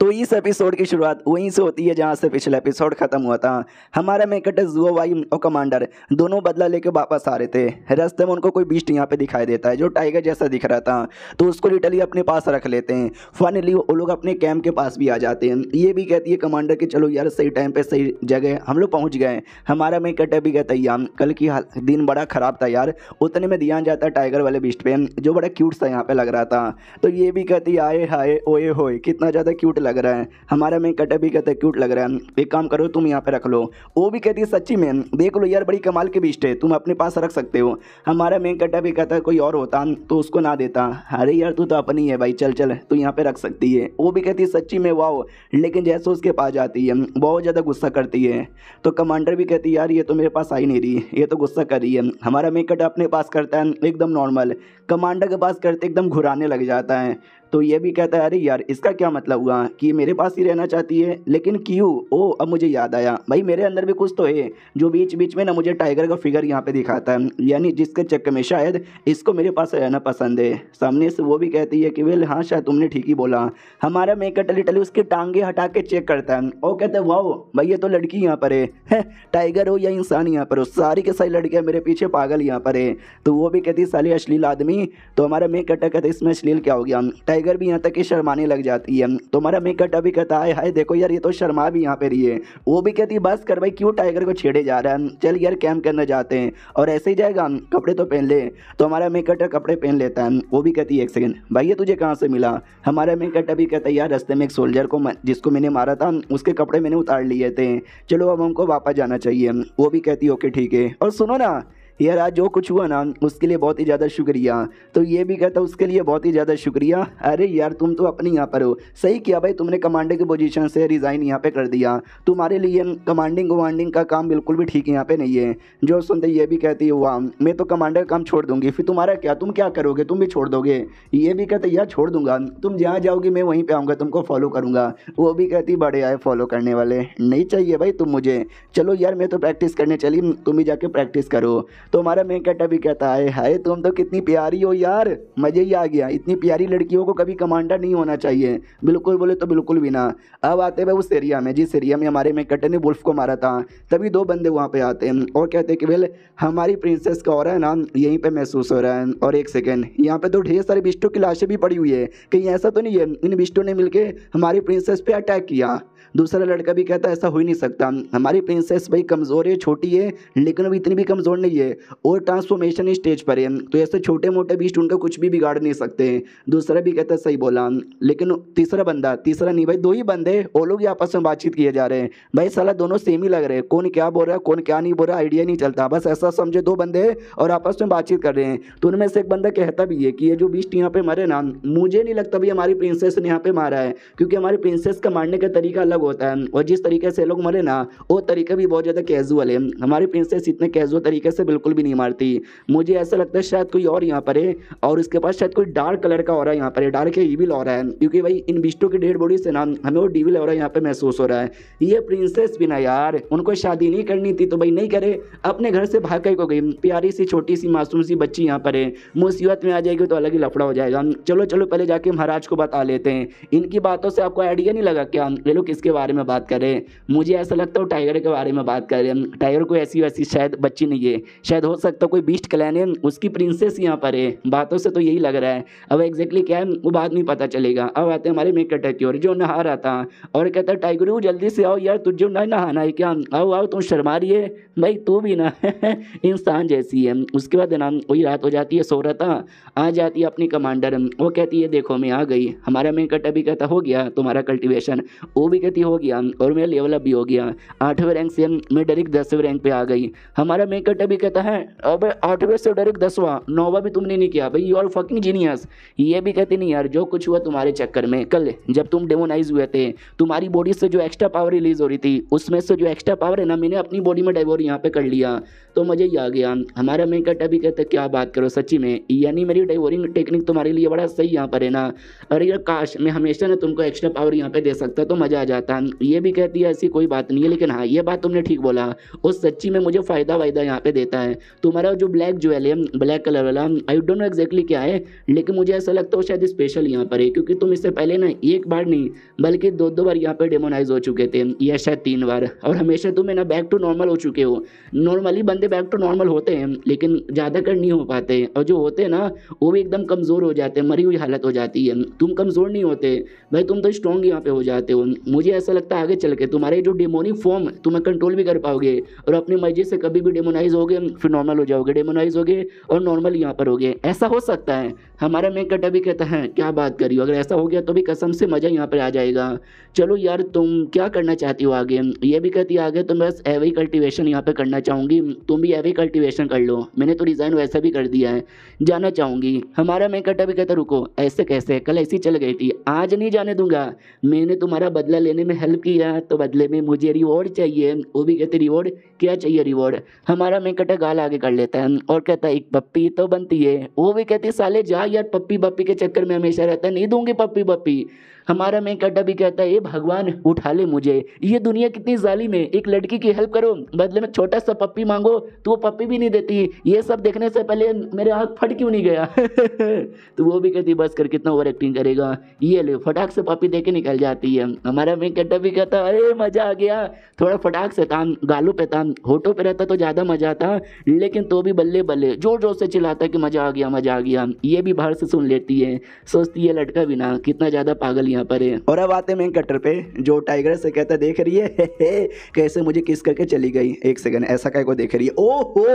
तो इस एपिसोड की शुरुआत वहीं से होती है जहाँ से पिछला एपिसोड ख़त्म हुआ था हमारा मेकट जुओ वाई और कमांडर दोनों बदला लेके वापस आ रहे थे रास्ते में उनको कोई बीस्ट यहाँ पे दिखाई देता है जो टाइगर जैसा दिख रहा था तो उसको लिटली अपने पास रख लेते हैं फाइनली वो लोग अपने कैम्प के पास भी आ जाते हैं ये भी कहती है कमांडर कि चलो यार सही टाइम पर सही जगह हम लोग पहुँच गए हमारा मेकट भी कहता यार कल की दिन बड़ा ख़राब था यार उतने में ध्यान जाता टाइगर वाले बीस्ट पे जो बड़ा क्यूट सा यहाँ पर लग रहा था तो ये भी कहती है आए हाय ओए होए कितना ज़्यादा क्यूट लग रहा है हमारा मैं कटे भी कहते क्यूट लग रहा है एक काम करो तुम यहाँ पे रख लो वो भी कहती है सच्ची में देख लो यार बड़ी कमाल के बीच है तुम अपने पास रख सकते हो हमारा मैं कटा भी कहता कोई और होता तो उसको ना देता अरे यार तू तो अपनी है भाई चल चल तू यहाँ पे रख सकती है वो भी कहती है सच्ची में वाह लेकिन जैसे उसके पास जाती है बहुत ज़्यादा गुस्सा करती है तो कमांडर भी कहती यार ये तो मेरे पास आई नहीं रही ये तो गुस्सा कर रही है हमारा मेकअप अपने पास करता है एकदम नॉर्मल कमांडर के पास करते एकदम घुराने लग जाता है तो ये भी कहता है अरे यार इसका क्या मतलब हुआ कि मेरे पास ही रहना चाहती है लेकिन क्यों ओ अब मुझे याद आया भाई मेरे अंदर भी कुछ तो है जो बीच बीच में ना मुझे टाइगर का फिगर यहाँ पे दिखाता है यानी जिसके चक्कर में शायद इसको मेरे पास रहना पसंद है सामने से वो भी कहती है कि वेल हाँ शायद तुमने ठीक ही बोला हमारा मेकअप टली टली उसकी टांगे हटा के चेक करता है वो कहते वाह भाई ये तो लड़की यहाँ पर है, टाइगर हो या इंसान यहाँ पर हो सारी के सारी लड़कियाँ मेरे पीछे पागल यहाँ पर है तो वो भी कहती साली अश्लील आदमी तो हमारा मेकअप कहते इसमें अश्लील क्या हो गया टाइगर भी यहाँ तक कि शर्माने लग जाती है तो हमारा मेकअट अभी कहता है हाय देखो यार ये तो शर्मा भी यहाँ पे रही है वो भी कहती है बस कर भाई क्यों टाइगर को छेड़े जा रहा है चल यार कैम्प करने जाते हैं और ऐसे ही जाएगा कपड़े तो पहन ले तो हमारा मेकअट कपड़े पहन लेता है वो भी कहती है एक सेकेंड भाई ये तुझे कहाँ से मिला हमारा मेकअट अभी कहता है यार रस्ते में एक सोल्जर को जिसको मैंने मारा था उसके कपड़े मैंने उतार लिए थे चलो अब हमको वापस जाना चाहिए वो भी कहती है ओके ठीक है और सुनो ना यार आज जो कुछ हुआ ना उसके लिए बहुत ही ज़्यादा शुक्रिया तो ये भी कहता उसके लिए बहुत ही ज़्यादा शुक्रिया अरे यार तुम तो अपने यहाँ पर हो सही किया भाई तुमने कमांडर की पोजीशन से रिज़ाइन यहाँ पे कर दिया तुम्हारे लिए कमांडिंग वमांडिंग का काम बिल्कुल भी ठीक है यहाँ पर नहीं है जो सुनते ये भी कहती है वाह मैं तो कमांडर का काम छोड़ दूँगी फिर तुम्हारा क्या तुम क्या करोगे तुम भी छोड़ दोगे ये भी कहते यार छोड़ दूंगा तुम जहाँ जाओगी मैं वहीं पर आऊँगा तुमको फॉलो करूँगा वो भी कहती बड़े आए फॉलो करने वाले नहीं चाहिए भाई तुम मुझे चलो यार मैं तो प्रैक्टिस करने चली तुम ही जाके प्रैक्टिस करो तो हमारा वेंकट भी कहता है हाय तुम तो कितनी प्यारी हो यार मज़े ही आ गया इतनी प्यारी लड़कियों को कभी कमांडर नहीं होना चाहिए बिल्कुल बोले तो बिल्कुल भी ना अब आते हैं उस एरिया में जिस एरिया में हमारे वेंकट ने बुल्फ को मारा था तभी दो बंदे वहाँ पर आते हैं और कहते हैं कि वेल हमारी प्रिंसेस का और है ना यहीं पर महसूस हो रहा है और एक सेकेंड यहाँ पर तो ढेर सारे बिस्टों की लाशें भी पड़ी हुई है कहीं ऐसा तो नहीं है इन बिस्टों ने मिलकर हमारी प्रिंसेस पर अटैक किया दूसरा लड़का भी कहता है ऐसा हो ही नहीं सकता हमारी प्रिंसेस भाई कमज़ोर है छोटी है लेकिन अभी इतनी भी कमज़ोर नहीं है और ट्रांसफॉर्मेशन स्टेज पर है तो ऐसे छोटे मोटे बीस्ट उनका कुछ भी बिगाड़ नहीं सकते हैं दूसरा भी कहता है सही बोला लेकिन तीसरा बंदा तीसरा नहीं भाई दो ही बंदे वो लोग ही आपस में बातचीत किए जा रहे हैं भाई सला दोनों सेम ही लग रहे हैं कौन क्या बोल रहा है कौन क्या नहीं बोल रहा आइडिया नहीं चलता बस ऐसा समझे दो बंदे और आपस में बातचीत कर रहे हैं तो उनमें से एक बंदा कहता भी है कि ये जो बीस्ट यहाँ पे मरे ना मुझे नहीं लगता भाई हमारी प्रिंसेस ने यहाँ पे मारा है क्योंकि हमारी प्रिंसेस का मारने का तरीका अलग अलग होता है और जिस तरीके से लोग मरे ना वो तरीके भी बहुत ज़्यादा कैजुअल है हमारी प्रिंसेस इतने कैजुअल तरीके से बिल्कुल भी नहीं मारती मुझे ऐसा लगता है शायद कोई और यहाँ पर है और उसके पास शायद कोई डार्क कलर का हो रहा है यहाँ पर है डार्क है ईविल हो रहा है क्योंकि भाई इन बिस्टों की डेड बॉडी से ना हमें वो डिविल हो रहा है यहाँ पर महसूस हो रहा है ये प्रिंसेस भी ना यार उनको शादी नहीं करनी थी तो भाई नहीं करे अपने घर से भाग को गई प्यारी सी छोटी सी मासूम सी बच्ची यहाँ पर है मुसीबत में आ जाएगी तो अलग ही लफड़ा हो जाएगा चलो चलो पहले जाके महाराज को बता लेते हैं इनकी बातों से आपको आइडिया नहीं लगा क्या ये लोग किसके के बारे में बात करें मुझे ऐसा लगता है टाइगर के बारे में बात करें टाइगर कोई ऐसी वैसी शायद बच्ची नहीं है शायद हो सकता है कोई बीस्ट क्लैन है उसकी प्रिंसेस यहाँ पर है बातों से तो यही लग रहा है अब एग्जैक्टली क्या है वो बाद में पता चलेगा अब आते हैं हमारे मेक टाइप की ओर जो नहा रहा था और कहता है टाइगर जल्दी से आओ यार तुझे ना नहाना है क्या आओ आओ तुम शर्मा रही है भाई तू भी ना इंसान जैसी है उसके बाद ना वही रात हो जाती है सो रहा था आ जाती है अपनी कमांडर वो कहती है देखो मैं आ गई हमारा मेन कट अभी कहता हो गया तुम्हारा कल्टिवेशन वो भी कहती गलती हो गया और मेरा लेवल अप भी हो गया आठवें रैंक से मैं डायरेक्ट दसवें रैंक पे आ गई हमारा मेकअट अभी कहता है अब आठवें से डायरेक्ट दसवा नौवा भी तुमने नहीं किया भाई यू आर फकिंग जीनियस ये भी कहते नहीं यार जो कुछ हुआ तुम्हारे चक्कर में कल जब तुम डेमोनाइज हुए थे तुम्हारी बॉडी से जो एक्स्ट्रा पावर रिलीज हो रही थी उसमें से जो एक्स्ट्रा पावर है ना मैंने अपनी बॉडी में डाइवोर यहाँ पे कर लिया तो मज़े ही आ गया हमारा मेकअट अभी कहता क्या बात करो सच्ची में यानी मेरी डाइवोरिंग टेक्निक तुम्हारे लिए बड़ा सही यहाँ पर है ना अरे यार काश मैं हमेशा ना तुमको एक्स्ट्रा पावर यहाँ पे दे सकता तो मज़ा आ जाता बता ये भी कहती है ऐसी कोई बात नहीं है लेकिन हाँ ये बात तुमने ठीक बोला उस सच्ची में मुझे फ़ायदा वायदा यहाँ पे देता है तुम्हारा जो ब्लैक ज्वेल है ब्लैक कलर वाला आई डोंट नो एग्जैक्टली क्या है लेकिन मुझे ऐसा लगता हो शायद स्पेशल यहाँ पर है क्योंकि तुम इससे पहले ना एक बार नहीं बल्कि दो दो बार यहाँ पर डेमोनाइज हो चुके थे या शायद तीन बार और हमेशा तुम है ना बैक टू नॉर्मल हो चुके हो नॉर्मली बंदे बैक टू नॉर्मल होते हैं लेकिन ज़्यादा कर नहीं हो पाते और जो होते हैं ना वो भी एकदम कमज़ोर हो जाते हैं मरी हुई हालत हो जाती है तुम कमज़ोर नहीं होते भाई तुम तो स्ट्रॉन्ग यहाँ पे हो जाते हो मुझे ऐसा लगता है आगे चल के तुम्हारे जो डेमोनिक फॉर्म है तुम्हें कंट्रोल भी कर पाओगे और अपनी मर्जी से कभी भी डेमोनाइज हो गए फिर नॉर्मल हो जाओगे डेमोनाइज हो गए और नॉर्मल यहाँ पर हो गए ऐसा हो सकता है हमारा मैं कटा भी कहता है क्या बात करी हो अगर ऐसा हो गया तो भी कसम से मज़ा यहाँ पर आ जाएगा चलो यार तुम क्या करना चाहती हो आगे ये भी कहती आगे तो बस एवी कल्टिवेशन यहाँ पर करना चाहूँगी तुम भी एवी कल्टिवेशन कर लो मैंने तो रिज़ाइन वैसा भी कर दिया है जाना चाहूँगी हमारा मैं कटा भी कहता रुको ऐसे कैसे कल ऐसी चल गई थी आज नहीं जाने दूंगा मैंने तुम्हारा बदला लेने में हेल्प किया तो बदले में मुझे रिवॉर्ड चाहिए वो भी कहते रिवॉर्ड क्या चाहिए रिवॉर्ड हमारा मैं कटा गाल आगे कर लेता है और कहता है एक पप्पी तो बनती है वो भी कहती साले जा यार पप्पी पप्पी के चक्कर में हमेशा रहता है नहीं दूंगी पप्पी पप्पी हमारा मैं कटा भी कहता है ये भगवान उठा ले मुझे ये दुनिया कितनी जालिम है एक लड़की की हेल्प करो बदले में छोटा सा पप्पी मांगो तो वो पप्पी भी नहीं देती ये सब देखने से पहले मेरे हाथ फट क्यों नहीं गया तो वो भी कहती बस कर कितना ओवर एक्टिंग करेगा ये ले फटाक से पप्पी दे के निकल जाती है हमारा मैं कटा भी कहता अरे मजा आ गया थोड़ा फटाक से तान गालों पे तान होटों पे रहता तो ज़्यादा मजा आता लेकिन तो भी बल्ले बल्ले जोर जोर से चिल्लाता कि मजा आ गया मजा आ गया ये भी बाहर से सुन लेती है सोचती है लड़का भी ना कितना ज़्यादा पागल यहाँ पर है और अब आते हैं कटर पे जो टाइगर से कहता है देख रही है कैसे मुझे किस करके चली गई एक सेकंड ऐसा कह को देख रही है ओ हो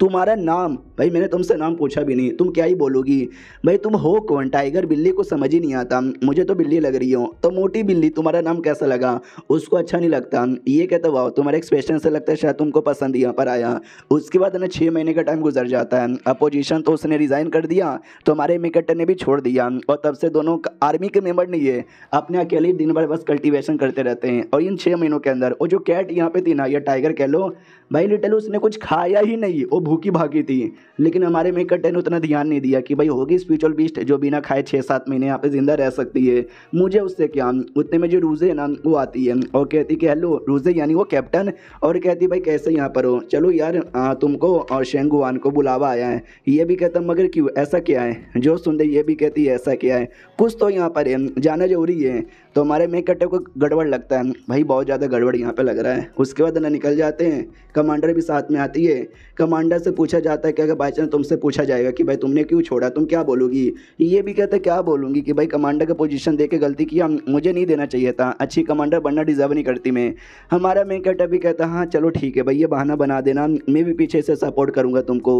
तुम्हारा नाम भाई मैंने तुमसे नाम पूछा भी नहीं तुम क्या ही बोलोगी भाई तुम हो कौन टाइगर बिल्ली को समझ ही नहीं आता मुझे तो बिल्ली लग रही हो तो मोटी बिल्ली तुम्हारा नाम कैसा लगा उसको अच्छा नहीं लगता ये कहता वाह तुम्हारे एक्सप्रेशन से लगता है शायद तुमको पसंद यहाँ पर आया उसके बाद ना छः महीने का टाइम गुजर जाता है अपोजिशन तो उसने रिज़ाइन कर दिया तो हमारे मिकटर ने भी छोड़ दिया और तब से दोनों आर्मी के मेम्बर नहीं है अपने अकेले दिन भर बस कल्टीवेशन करते रहते हैं और इन छः महीनों के अंदर वो जो कैट यहाँ पे थी ना या टाइगर कह लो भाई लिटल उसने कुछ खाया ही नहीं वो भूखी भागी थी लेकिन हमारे मेकर ने उतना ध्यान नहीं दिया कि भाई होगी स्पिरिचुअल बीस्ट जो बिना खाए छः सात महीने यहाँ पे ज़िंदा रह सकती है मुझे उससे क्या उतने में जो रूज़े है ना वो आती है और कहती कि हेलो रूज़े यानी वो कैप्टन और कहती भाई कैसे यहाँ पर हो चलो यार तुमको और शेंगुआन को बुलावा आया है ये भी कहता मगर क्यों ऐसा क्या है जो सुन दे ये भी कहती है ऐसा क्या है कुछ तो यहाँ पर है जाना जो हो रही है तो हमारे मेक मेकअटे को गड़बड़ लगता है भाई बहुत ज़्यादा गड़बड़ यहाँ पे लग रहा है उसके बाद ना निकल जाते हैं कमांडर भी साथ में आती है कमांडर से पूछा जाता है कि अगर बाई चांस तुमसे पूछा जाएगा कि भाई तुमने क्यों छोड़ा तुम क्या बोलोगी ये भी कहते क्या बोलूँगी कि भाई कमांडर का पोजिशन दे के गलती किया मुझे नहीं देना चाहिए था अच्छी कमांडर बनना डिजर्व नहीं करती मैं हमारा मेक मेकअटे भी कहता हाँ चलो ठीक है भाई ये बहाना बना देना मैं भी पीछे से सपोर्ट करूँगा तुमको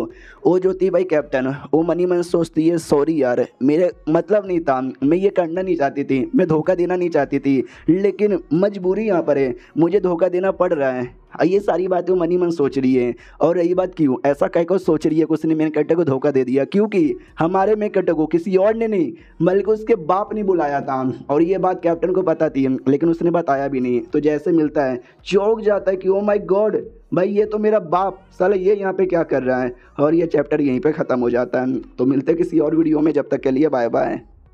वो जो थी भाई कैप्टन वो मनी मन सोचती है सॉरी यार मेरे मतलब नहीं था मैं ये करना नहीं चाहती थी मैं धोखा देना नहीं चाहती थी लेकिन मजबूरी यहाँ पर है मुझे धोखा देना पड़ रहा है ये सारी बातें मनी मन सोच रही है और रही बात क्यों ऐसा कहकर सोच रही है कि उसने मेरे कैरेक्टर को धोखा दे दिया क्योंकि हमारे में कैरेक्टर को किसी और ने नहीं बल्कि उसके बाप ने बुलाया था और ये बात कैप्टन को पता थी लेकिन उसने बताया भी नहीं तो जैसे मिलता है चौक जाता है कि ओ माई गॉड भाई ये तो मेरा बाप साला ये यहाँ पे क्या कर रहा है और ये चैप्टर यहीं पर ख़त्म हो जाता है तो मिलते किसी और वीडियो में जब तक के लिए बाय बाय